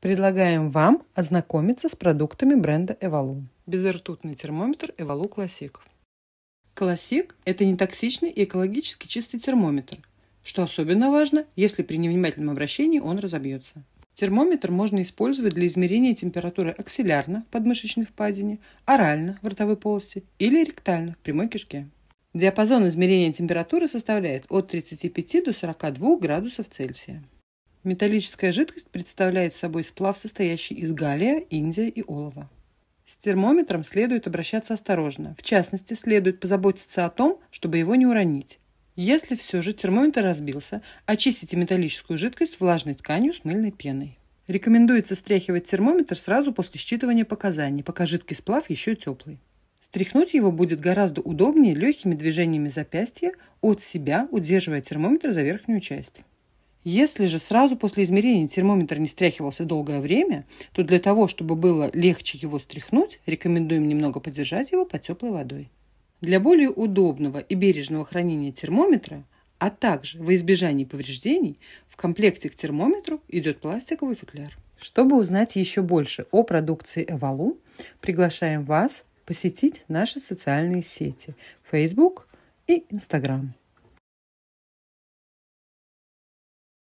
Предлагаем вам ознакомиться с продуктами бренда Эвалу. Безртутный термометр Эвалу Classic. Classic – это нетоксичный и экологически чистый термометр, что особенно важно, если при невнимательном обращении он разобьется. Термометр можно использовать для измерения температуры аксиллярно в подмышечной впадине, орально в ротовой полости или ректально в прямой кишке. Диапазон измерения температуры составляет от 35 до 42 градусов Цельсия. Металлическая жидкость представляет собой сплав, состоящий из галлия, индия и олова. С термометром следует обращаться осторожно. В частности, следует позаботиться о том, чтобы его не уронить. Если все же термометр разбился, очистите металлическую жидкость влажной тканью с мыльной пеной. Рекомендуется стряхивать термометр сразу после считывания показаний, пока жидкий сплав еще теплый. Стряхнуть его будет гораздо удобнее легкими движениями запястья от себя, удерживая термометр за верхнюю часть. Если же сразу после измерения термометр не стряхивался долгое время, то для того, чтобы было легче его стряхнуть, рекомендуем немного подержать его под теплой водой. Для более удобного и бережного хранения термометра, а также во избежание повреждений, в комплекте к термометру идет пластиковый футляр. Чтобы узнать еще больше о продукции Эвалу, приглашаем вас посетить наши социальные сети Facebook и Instagram.